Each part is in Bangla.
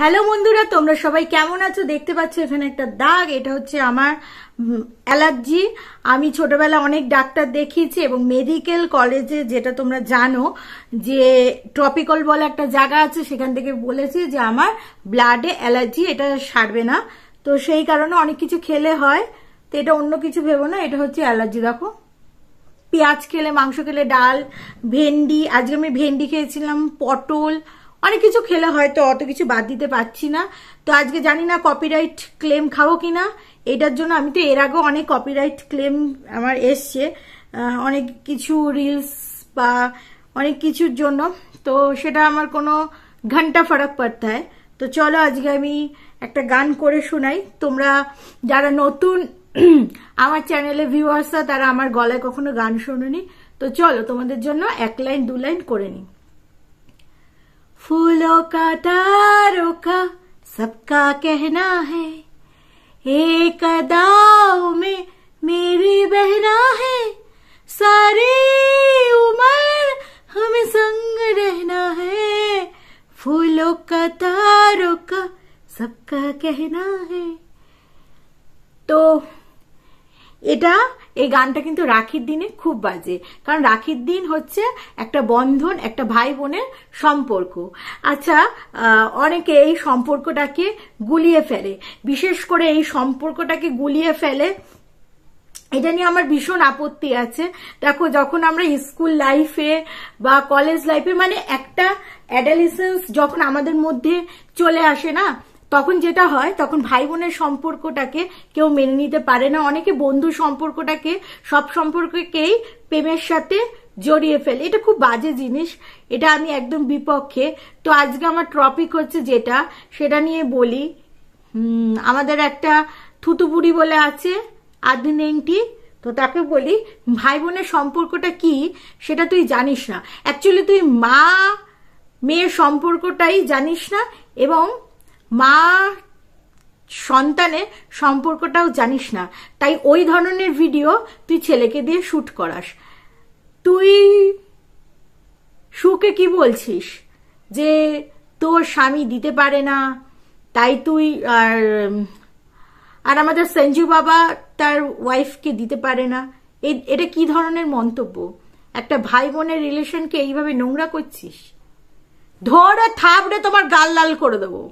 হ্যালো বন্ধুরা তোমরা সবাই কেমন আছো দেখতে পাচ্ছ এখানে একটা দাগ এটা হচ্ছে আমার অ্যালার্জি আমি ছোটবেলা অনেক ডাক্তার দেখিয়েছি এবং মেডিকেল কলেজে যেটা তোমরা জানো যে ট্রপিক্যাল বলে একটা জায়গা আছে সেখান থেকে বলেছি যে আমার ব্লাডে অ্যালার্জি এটা সারবে না তো সেই কারণে অনেক কিছু খেলে হয় তো এটা অন্য কিছু ভেবো না এটা হচ্ছে অ্যালার্জি দেখো পেঁয়াজ খেলে মাংস খেলে ডাল ভেন্ডি আজকে আমি ভেন্ডি খেয়েছিলাম পটল অনেক কিছু খেলে হয়তো অত কিছু বাদ দিতে পারছি না তো আজকে জানি না কপিরাইট ক্লেম খাবো কিনা এটার জন্য আমি তো এর আগেও অনেক কপিরাইট ক্লেম আমার এসছে অনেক কিছু রিলস বা অনেক কিছুর জন্য তো সেটা আমার কোনো ঘন্টা ফারাক পড়তে হয় তো চলো আজকে আমি একটা গান করে শোনাই তোমরা যারা নতুন আমার চ্যানেলে ভিউয়ার্সরা তারা আমার গলায় কখনো গান শোনোনি তো চলো তোমাদের জন্য এক লাইন দু লাইন করে নিই फूलों का तारों का सबका कहना है एक दाव में मेरी बहना है सारी उम्र हमें संग रहना है फूलों का तारों का सबका कहना है तो এটা এই গানটা কিন্তু রাখির দিনে খুব বাজে কারণ রাখির দিন হচ্ছে একটা বন্ধন একটা ভাই বোনের সম্পর্ক আচ্ছা অনেকে এই সম্পর্কটাকে গুলিয়ে ফেলে বিশেষ করে এই সম্পর্কটাকে গুলিয়ে ফেলে এটা নিয়ে আমার ভীষণ আপত্তি আছে দেখো যখন আমরা স্কুল লাইফে বা কলেজ লাইফে মানে একটা অ্যাডালিসেন্স যখন আমাদের মধ্যে চলে আসে না তখন যেটা হয় তখন ভাই বোনের সম্পর্কটাকে কেউ মেনে নিতে পারে না অনেকে বন্ধু সম্পর্কটাকে সব সম্পর্ককেই প্রেমের সাথে জড়িয়ে ফেলে এটা খুব বাজে জিনিস এটা আমি একদম বিপক্ষে তো আজকে আমার টপিক হচ্ছে যেটা সেটা নিয়ে বলি আমাদের একটা থুতুপুরি বলে আছে আদিনেংটি তো তাকে বলি ভাই বোনের সম্পর্কটা কি সেটা তুই জানিস না অ্যাকচুয়ালি তুই মা মেয়ের সম্পর্কটাই জানিস না এবং মা সন্তানের সম্পর্কটাও জানিস না তাই ওই ধরনের ভিডিও তুই ছেলেকে দিয়ে শ্যুট করাস তুই সুকে কি বলছিস যে তোর স্বামী দিতে পারে না তাই তুই আর আর আমাদের সঞ্জু বাবা তার ওয়াইফকে দিতে পারে না এটা কি ধরনের মন্তব্য একটা ভাই বোনের রিলেশনকে এইভাবে নোংরা করছিস ধরে থাপড়ে তোমার গাল লাল করে দেবো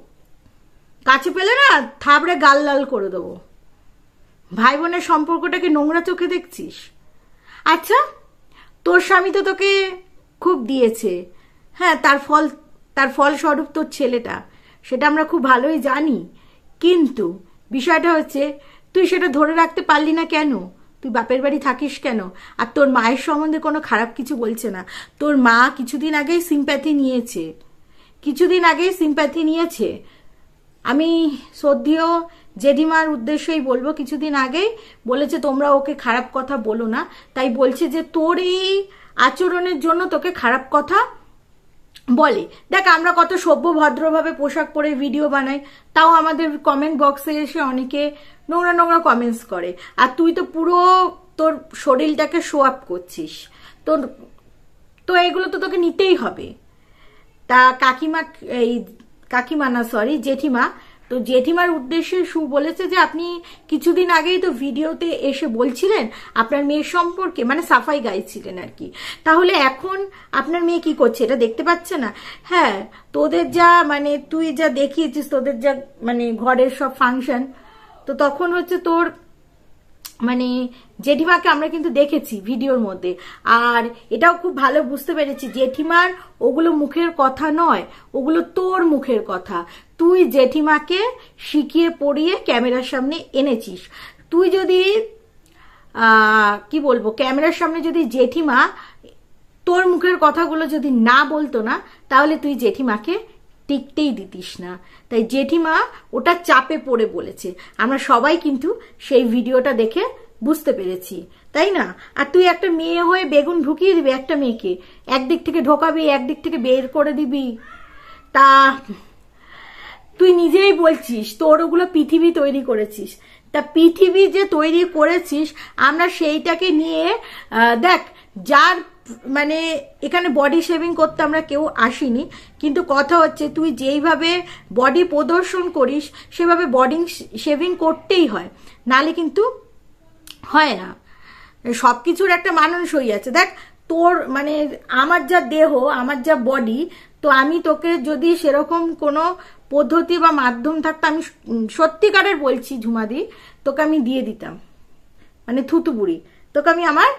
কাছে পেলে না থাবড়ে গাল লাল করে দেবো ভাই বোনের সম্পর্কটাকে নোংরা চোখে দেখছিস আচ্ছা তোর স্বামী তো তোকে খুব দিয়েছে হ্যাঁ তার ফল তার ফলস্বরূপ তোর ছেলেটা সেটা আমরা খুব ভালোই জানি কিন্তু বিষয়টা হচ্ছে তুই সেটা ধরে রাখতে পারলি না কেন তুই বাপের বাড়ি থাকিস কেন আর তোর মায়ের সম্বন্ধে কোনো খারাপ কিছু বলছে না তোর মা কিছুদিন আগেই সিম্প্যাথি নিয়েছে কিছুদিন আগেই সিম্প্যাথি নিয়েছে আমি শ্রদ্ধেয় জেডিমার উদ্দেশ্যই বলবো কিছুদিন আগেই বলেছে তোমরা ওকে খারাপ কথা বলো না তাই বলছে যে তোর এই আচরণের জন্য তোকে খারাপ কথা বলে দেখ আমরা কত সভ্য ভদ্রভাবে পোশাক পরে ভিডিও বানাই তাও আমাদের কমেন্ট বক্সে এসে অনেকে নোংরা নোংরা কমেন্টস করে আর তুই তো পুরো তোর শরীরটাকে শো আপ করছিস তোর তো এগুলো তো তোকে নিতেই হবে তা কাকিমা এই কাকিমা না সরি জেঠিমা তো জেঠিমার উদ্দেশ্যে সু বলেছে যে আপনি কিছুদিন আগেই তো ভিডিওতে এসে বলছিলেন আপনার মেয়ের সম্পর্কে মানে সাফাই গাইছিলেন আর কি তাহলে এখন আপনার মেয়ে কি করছে এটা দেখতে পাচ্ছে না হ্যাঁ তোদের যা মানে তুই যা দেখিয়েছিস তোদের যা মানে ঘরের সব ফাংশন তো তখন হচ্ছে তোর মানে জেঠিমাকে আমরা কিন্তু দেখেছি ভিডিওর মধ্যে আর এটাও খুব ভালো বুঝতে পেরেছি জেঠিমার ওগুলো মুখের কথা নয় ওগুলো তোর মুখের কথা তুই জেঠিমাকে শিখিয়ে পড়িয়ে ক্যামেরার সামনে এনেছিস তুই যদি কি বলবো ক্যামেরার সামনে যদি জেঠিমা তোর মুখের কথাগুলো যদি না বলতো না তাহলে তুই জেঠিমাকে টিকতেই দিতিস না তাই জেঠিমা ওটা চাপে পড়ে বলেছে আমরা সবাই কিন্তু সেই ভিডিওটা দেখে বুঝতে পেরেছি তাই না আর তুই একটা মেয়ে হয়ে বেগুন ঢুকিয়ে দিবি একটা মেয়েকে একদিক থেকে ঢোকাবি একদিক থেকে বের করে দিবি তা তুই নিজেই বলছিস তোর ওগুলো পৃথিবী তৈরি করেছিস তা পৃথিবী যে তৈরি করেছিস আমরা সেইটাকে নিয়ে দেখ যার মানে এখানে বডি শেভিং করতে আমরা কেউ আসিনি কিন্তু কথা হচ্ছে তুই যেইভাবে বডি প্রদর্শন করিস সেভাবে বডি শেভিং করতেই হয় নালে কিন্তু হয় না সব কিছুর একটা মানুষ হয়ে আছে দেখ তোর মানে আমার যা দেহ আমার যা বডি তো আমি তোকে যদি সেরকম কোনো পদ্ধতি বা মাধ্যম থাকতো আমি সত্যিকারের বলছি ঝুমাদি তোকে আমি দিয়ে দিতাম মানে থুতুপুরি তোকে আমি আমার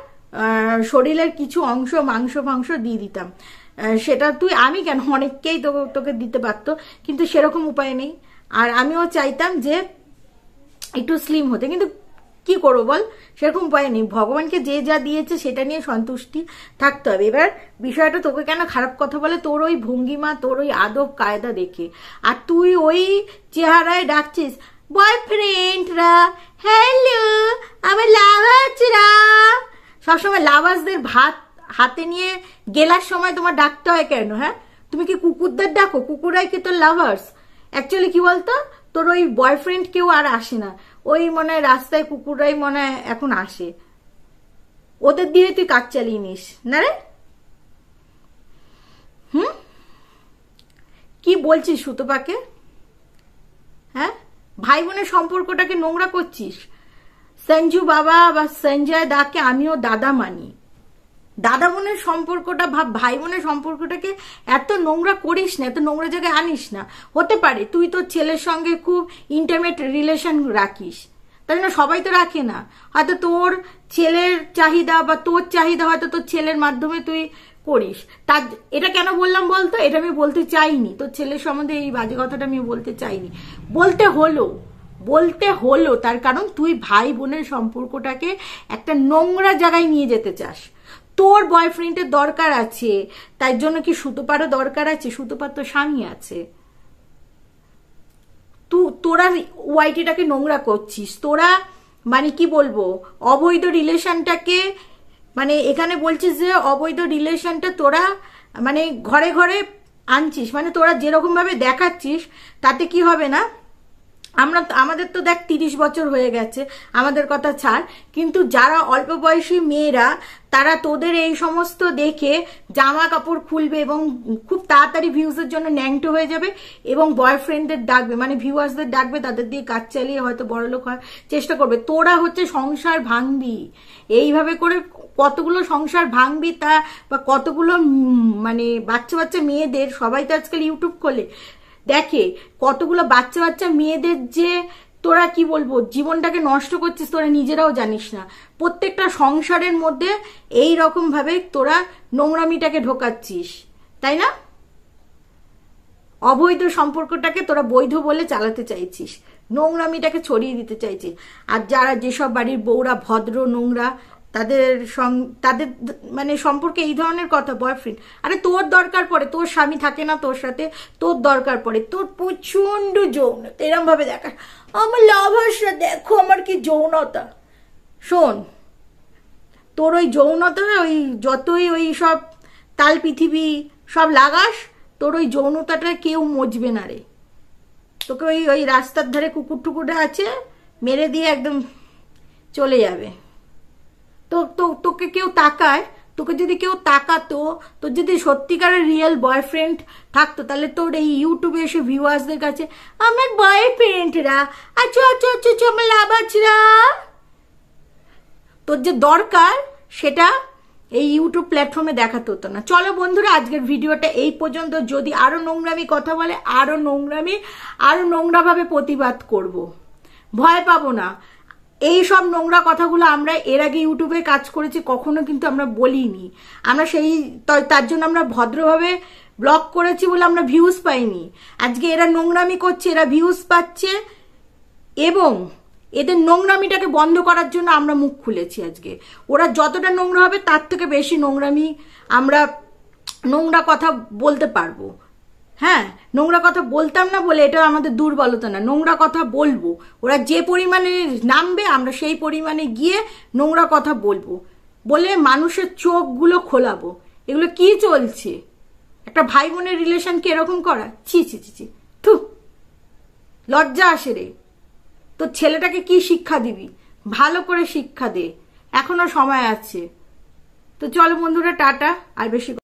শরীরের কিছু অংশ মাংস ফাংস দিয়ে দিতাম সেটা তুই আমি কেন অনেককেই তোকে তোকে দিতে পারতো কিন্তু সেরকম উপায় নেই আর আমিও চাইতাম যে একটু স্লিম হতে কিন্তু কি করবো বল সেরকম উপায় নেই ভগবানকে যে যা দিয়েছে সেটা নিয়ে সন্তুষ্টি থাকতে হবে এবার বিষয়টা তোকে কেন খারাপ কথা বলে তোর ওই ভঙ্গিমা তোর ওই আদব কায়দা দেখে আর তুই ওই চেহারায় ডাকছিস বয়ফ্রেন্ডরা হ্যালো আমার আছে সবসময় লাভার্সদের ভাত হাতে নিয়ে গেলার সময় তোমার ডাকতে হয় কেন হ্যাঁ তুমি কি কুকুরদের ডাকো কুকুরাই কি তোর লাভার্স অ্যাকচুয়ালি কি বলতো তোর ওই বয়ফ্রেন্ড কেউ আর আসে না ওই মনে রাস্তায় কুকুররাই মনে এখন আসে ওদের দিয়ে তুই কাজ চালিয়ে নিস না রে হুম কি বলছিস সুতোপাকে হ্যাঁ ভাই বোনের সম্পর্কটাকে নোংরা করছিস সঞ্জু বাবা বা সঞ্জয় দাকে আমিও দাদা মানি দাদা বোনের সম্পর্কটা ভাব ভাই বোনের সম্পর্কটাকে এত নোংরা করিস না এত নোংরা জায়গায় আনিস না হতে পারে তুই তো ছেলের সঙ্গে খুব ইন্টারমেট রিলেশন রাখিস তাই না সবাই তো রাখে না হয়তো তোর ছেলের চাহিদা বা তোর চাহিদা হয়তো তোর ছেলের মাধ্যমে তুই করিস তার এটা কেন বললাম বলতো এটা আমি বলতে চাইনি তোর ছেলের সম্বন্ধে এই বাজে কথাটা আমি বলতে চাইনি বলতে হলো বলতে হলো তার কারণ তুই ভাই বোনের সম্পর্কটাকে একটা নোংরা জায়গায় নিয়ে যেতে চাস তোর বয়ফ্রেন্ডের দরকার আছে তাই জন্য কি সুতোপারও দরকার আছে সুতোপার তো স্বামী আছে তু তোরা ওয়াইটিটাকে নোংরা করছিস তোরা মানে কি বলবো অবৈধ রিলেশনটাকে মানে এখানে বলছিস যে অবৈধ রিলেশনটা তোরা মানে ঘরে ঘরে আনছিস মানে তোরা যেরকমভাবে দেখাচ্ছিস তাতে কি হবে না আমরা আমাদের তো দেখ তিরিশ বছর হয়ে গেছে আমাদের কথা ছাড় কিন্তু যারা অল্প বয়সী মেয়েরা তারা তোদের এই সমস্ত দেখে জামা কাপড় খুলবে এবং খুব তাড়াতাড়ি ভিউজের জন্য ন্যাংটো হয়ে যাবে এবং বয়ফ্রেন্ডদের ডাকবে মানে ভিউয়ার্সদের ডাকবে তাদের দিয়ে কাজ চালিয়ে হয়তো লোক হওয়ার চেষ্টা করবে তোরা হচ্ছে সংসার ভাঙবি এইভাবে করে কতগুলো সংসার ভাঙবি তা বা কতগুলো মানে বাচ্চা বাচ্চা মেয়েদের সবাই তো আজকাল ইউটিউব খোলে দেখে কতগুলো বাচ্চা বাচ্চা মেয়েদের যে তোরা কি বলবো জীবনটাকে নষ্ট করছিস তোরা নিজেরাও জানিস না প্রত্যেকটা সংসারের মধ্যে এই ভাবে তোরা নোংরামিটাকে ঢোকাচ্ছিস তাই না অবৈধ সম্পর্কটাকে তোরা বৈধ বলে চালাতে চাইছিস নোংরামিটাকে ছড়িয়ে দিতে চাইছিস আর যারা যেসব বাড়ির বউরা ভদ্র নোংরা তাদের তাদের মানে সম্পর্কে এই ধরনের কথা বয়ফ্রেন্ড আরে তোর দরকার পড়ে তোর স্বামী থাকে না তোর সাথে তোর দরকার পড়ে তোর প্রচণ্ড যৌনতা এরমভাবে দেখা আমার লাভাসরা দেখো আমার কি যৌনতা শোন তোর ওই যৌনতা ওই যতই ওই সব তাল পৃথিবী সব লাগাস তোর ওই যৌনতাটা কেউ মজবে না রে তোকে ওই ওই রাস্তার ধারে কুকুর টুকুরে আছে মেরে দিয়ে একদম চলে যাবে তো তো তোকে কেউ তাকায় তোকে যদি কেউ তাকাতো তোর যদি সত্যিকারের রিয়েল বয়ফ্রেন্ড থাকতো তাহলে তোর এই ইউটিউবে এসে ভিউয়ার্সদের কাছে আমার বয়ফ্রেন্ডরা আচ্ছা আচ্ছা আচ্ছা আচ্ছা আমার লাভাচরা তোর যে দরকার সেটা এই ইউটিউব প্ল্যাটফর্মে দেখাতে হতো না চলো বন্ধুরা আজকের ভিডিওটা এই পর্যন্ত যদি আরও নোংরামি কথা বলে আরও নোংরামি আরও নোংরাভাবে প্রতিবাদ করব ভয় পাবো না এই সব নোংরা কথাগুলো আমরা এর আগে ইউটিউবে কাজ করেছি কখনো কিন্তু আমরা বলিনি আমরা সেই তার জন্য আমরা ভদ্রভাবে ব্লক করেছি বলে আমরা ভিউজ পাইনি আজকে এরা নোংরামি করছে এরা ভিউজ পাচ্ছে এবং এদের নোংরামিটাকে বন্ধ করার জন্য আমরা মুখ খুলেছি আজকে ওরা যতটা নোংরা হবে তার থেকে বেশি নোংরামি আমরা নোংরা কথা বলতে পারবো হ্যাঁ নোংরা কথা বলতাম না বলে এটা আমাদের দুর্বলতা না নোংরা কথা বলবো ওরা যে পরিমাণে নামবে আমরা সেই পরিমাণে গিয়ে নোংরা কথা বলবো বলে মানুষের চোখগুলো খোলাবো এগুলো কি চলছে একটা ভাই বোনের রিলেশনকে এরকম করা ছি ছি ছি ছি থু লজ্জা আসে রে তো ছেলেটাকে কি শিক্ষা দিবি ভালো করে শিক্ষা দে এখনো সময় আছে তো চলো বন্ধুরা টাটা আর বেশি